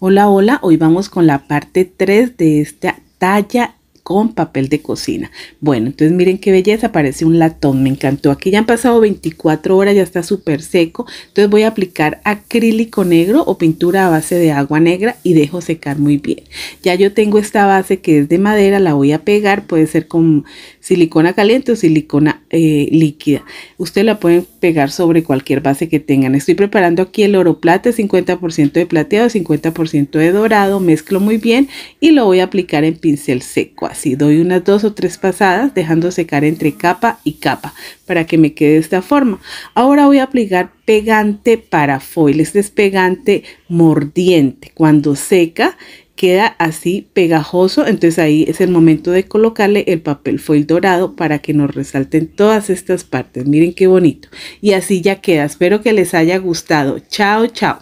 Hola, hola, hoy vamos con la parte 3 de esta talla con papel de cocina. Bueno, entonces miren qué belleza, parece un latón, me encantó. Aquí ya han pasado 24 horas, ya está súper seco. Entonces voy a aplicar acrílico negro o pintura a base de agua negra y dejo secar muy bien. Ya yo tengo esta base que es de madera, la voy a pegar, puede ser con silicona caliente o silicona eh, líquida. Ustedes la pueden pegar sobre cualquier base que tengan. Estoy preparando aquí el oro 50% de plateado, 50% de dorado, mezclo muy bien y lo voy a aplicar en pincel seco así doy unas dos o tres pasadas dejando secar entre capa y capa para que me quede de esta forma. Ahora voy a aplicar pegante para foil. Este es pegante mordiente. Cuando seca queda así pegajoso, entonces ahí es el momento de colocarle el papel foil dorado para que nos resalten todas estas partes. Miren qué bonito. Y así ya queda. Espero que les haya gustado. Chao, chao.